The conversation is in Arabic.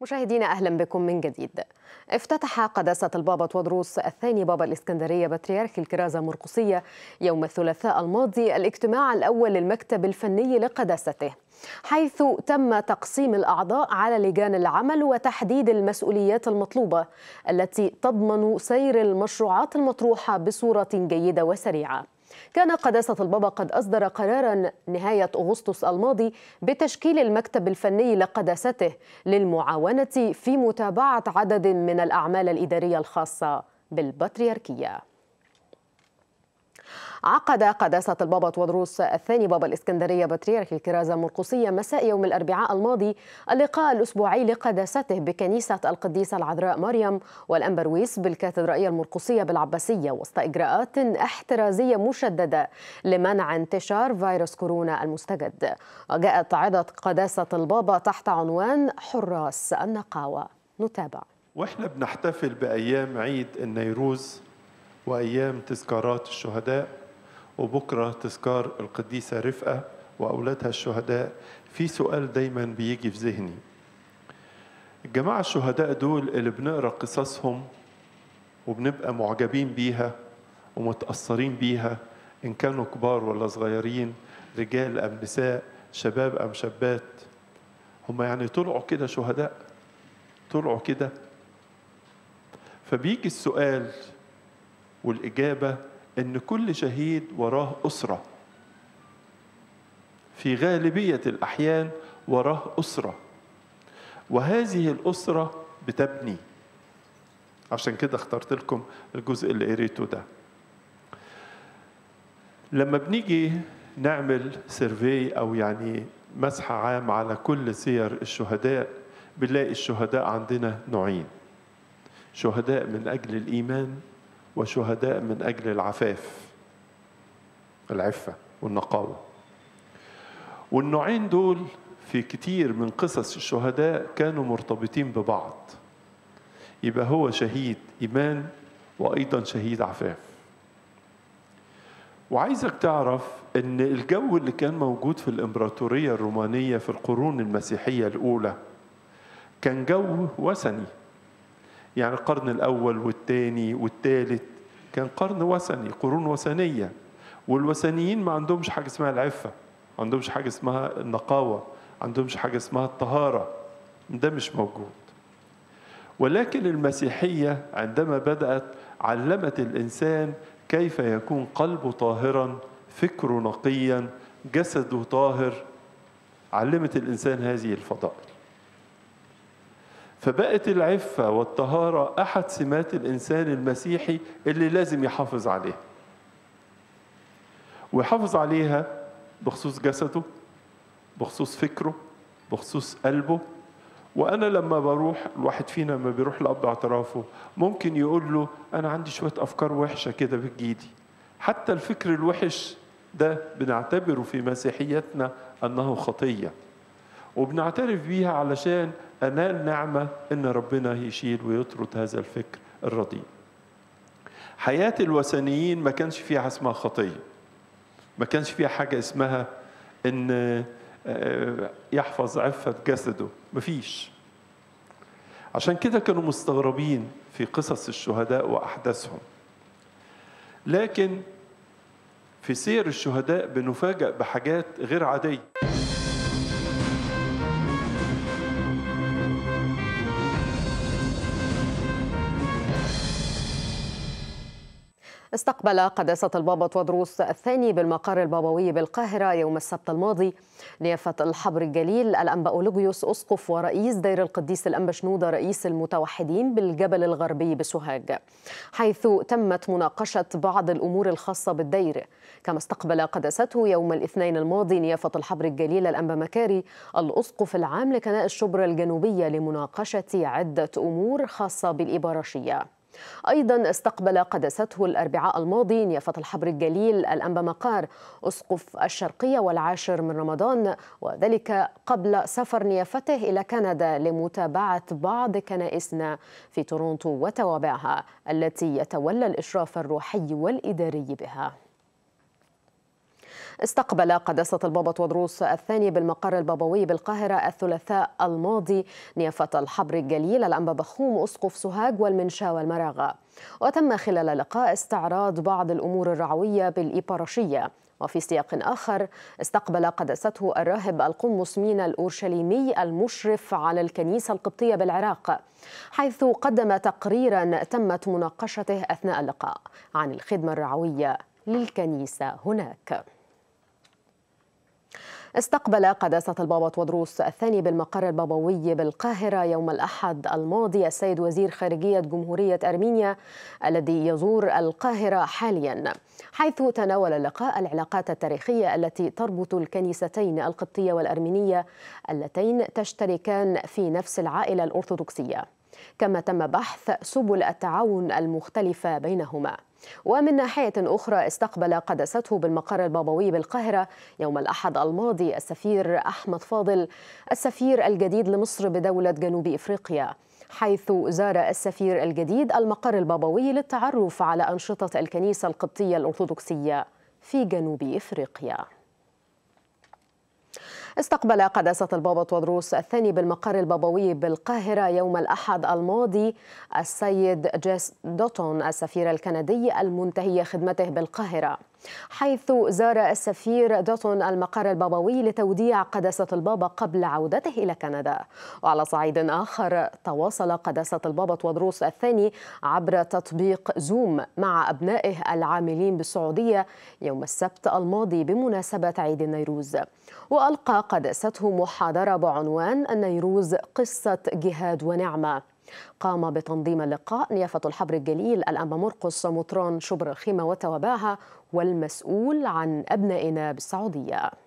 مشاهدينا اهلا بكم من جديد. افتتح قداسة البابا تودروس الثاني بابا الاسكندرية بطريرك الكرازة مرقسية يوم الثلاثاء الماضي الاجتماع الاول للمكتب الفني لقداسته. حيث تم تقسيم الاعضاء على لجان العمل وتحديد المسؤوليات المطلوبه التي تضمن سير المشروعات المطروحه بصوره جيده وسريعه كان قداسة البابا قد أصدر قرارا نهاية أغسطس الماضي بتشكيل المكتب الفني لقداسته للمعاونة في متابعة عدد من الأعمال الإدارية الخاصة بالبطريركية عقد قداسة البابا تودروس الثاني بابا الإسكندرية بطريرك الكرازة المرقصية مساء يوم الأربعاء الماضي اللقاء الأسبوعي لقداسته بكنيسة القديسة العذراء مريم والأنبرويس بالكاتدرائية المرقصية بالعباسية وسط إجراءات احترازية مشددة لمنع انتشار فيروس كورونا المستجد وجاءت عدة قداسة البابا تحت عنوان حراس النقاوة نتابع واحنا بنحتفل بايام عيد النيروز وايام تذكارات الشهداء وبكرة تذكار القديسة رفقة وأولادها الشهداء في سؤال دايما بيجي في ذهني الجماعة الشهداء دول اللي بنقرأ قصصهم وبنبقى معجبين بيها ومتأثرين بيها إن كانوا كبار ولا صغيرين رجال أم نساء شباب أم شابات هم يعني طلعوا كده شهداء طلعوا كده فبيجي السؤال والإجابة ان كل شهيد وراه اسره في غالبيه الاحيان وراه اسره وهذه الاسره بتبني عشان كده اخترت لكم الجزء اللي قريته ده لما بنيجي نعمل سيرفي او يعني مسح عام على كل سير الشهداء بنلاقي الشهداء عندنا نوعين شهداء من اجل الايمان وشهداء من أجل العفاف العفة والنقاوة والنوعين دول في كتير من قصص الشهداء كانوا مرتبطين ببعض يبقى هو شهيد إيمان وأيضا شهيد عفاف وعايزك تعرف أن الجو اللي كان موجود في الإمبراطورية الرومانية في القرون المسيحية الأولى كان جو وثني يعني القرن الأول والثاني والثالث كان قرن وثني قرون وثنية والوثنيين ما عندهمش حاجة اسمها العفة ما عندهمش حاجة اسمها النقاوة ما عندهمش حاجة اسمها الطهارة ده مش موجود ولكن المسيحية عندما بدأت علمت الإنسان كيف يكون قلبه طاهرا فكره نقيا جسده طاهر علمت الإنسان هذه الفضائل فبقت العفة والطهارة أحد سمات الإنسان المسيحي اللي لازم يحافظ عليها ويحافظ عليها بخصوص جسده بخصوص فكره بخصوص قلبه وانا لما بروح الواحد فينا لما بيروح لاب اعترافه ممكن يقول له انا عندي شويه افكار وحشه كده بتجيلي حتى الفكر الوحش ده بنعتبره في مسيحيتنا انه خطيه وبنعترف بيها علشان أنال نعمة إن ربنا يشيل ويطرد هذا الفكر الرديء حياة الوثنيين ما كانش فيها اسمها خطية ما كانش فيها حاجة اسمها إن آه، آه، يحفظ عفة جسده مفيش عشان كده كانوا مستغربين في قصص الشهداء وأحداثهم لكن في سير الشهداء بنفاجأ بحاجات غير عادية استقبل قداسة البابا تودروس الثاني بالمقر البابوي بالقاهرة يوم السبت الماضي نيافة الحبر الجليل الأنبا الأنبأولوجيوس أسقف ورئيس دير القديس الأنبا شنودة رئيس المتوحدين بالجبل الغربي بسوهاج حيث تمت مناقشة بعض الأمور الخاصة بالدير كما استقبل قداسته يوم الاثنين الماضي نيافة الحبر الجليل الأنبا مكاري الأسقف العام لكنائس شبرا الجنوبية لمناقشة عدة أمور خاصة بالإباراشيه أيضا استقبل قدسته الأربعاء الماضي نيافة الحبر الجليل الأنبا مقار أسقف الشرقية والعاشر من رمضان وذلك قبل سفر نيافته إلى كندا لمتابعة بعض كنائسنا في تورونتو وتوابعها التي يتولى الإشراف الروحي والإداري بها استقبل قداسة البابا تودروس الثاني بالمقر البابوي بالقاهرة الثلاثاء الماضي نيافة الحبر الجليل الأنبا بخوم أسقف سوهاج والمنشا والمراغة وتم خلال اللقاء استعراض بعض الأمور الرعوية بالإبارشية وفي سياق آخر استقبل قداسته الراهب القمص مينا الأورشليمي المشرف على الكنيسة القبطية بالعراق حيث قدم تقريرا تمت مناقشته أثناء اللقاء عن الخدمة الرعوية للكنيسة هناك استقبل قداسة البابا تودروس الثاني بالمقر البابوي بالقاهرة يوم الأحد الماضي السيد وزير خارجية جمهورية أرمينيا الذي يزور القاهرة حاليا حيث تناول اللقاء العلاقات التاريخية التي تربط الكنيستين القبطية والأرمينية اللتين تشتركان في نفس العائلة الأرثوذكسية كما تم بحث سبل التعاون المختلفة بينهما ومن ناحية أخرى استقبل قدسته بالمقر البابوي بالقاهرة يوم الأحد الماضي السفير أحمد فاضل السفير الجديد لمصر بدولة جنوب إفريقيا حيث زار السفير الجديد المقر البابوي للتعرف على أنشطة الكنيسة القبطية الأرثوذكسية في جنوب إفريقيا استقبل قداسة البابا تودروس الثاني بالمقر البابوي بالقاهرة يوم الأحد الماضي السيد جيس دوتون السفير الكندي المنتهي خدمته بالقاهرة حيث زار السفير دوتون المقر البابوي لتوديع قداسة البابا قبل عودته إلى كندا وعلى صعيد آخر تواصل قداسة البابا تودروس الثاني عبر تطبيق زوم مع أبنائه العاملين بالسعودية يوم السبت الماضي بمناسبة عيد النيروز وألقى قداسته محاضرة بعنوان النيروز قصة جهاد ونعمة قام بتنظيم اللقاء نيافة الحبر الجليل الأنبا مرقص مطران شبر الخيمة وتواباها والمسؤول عن أبنائنا بالسعودية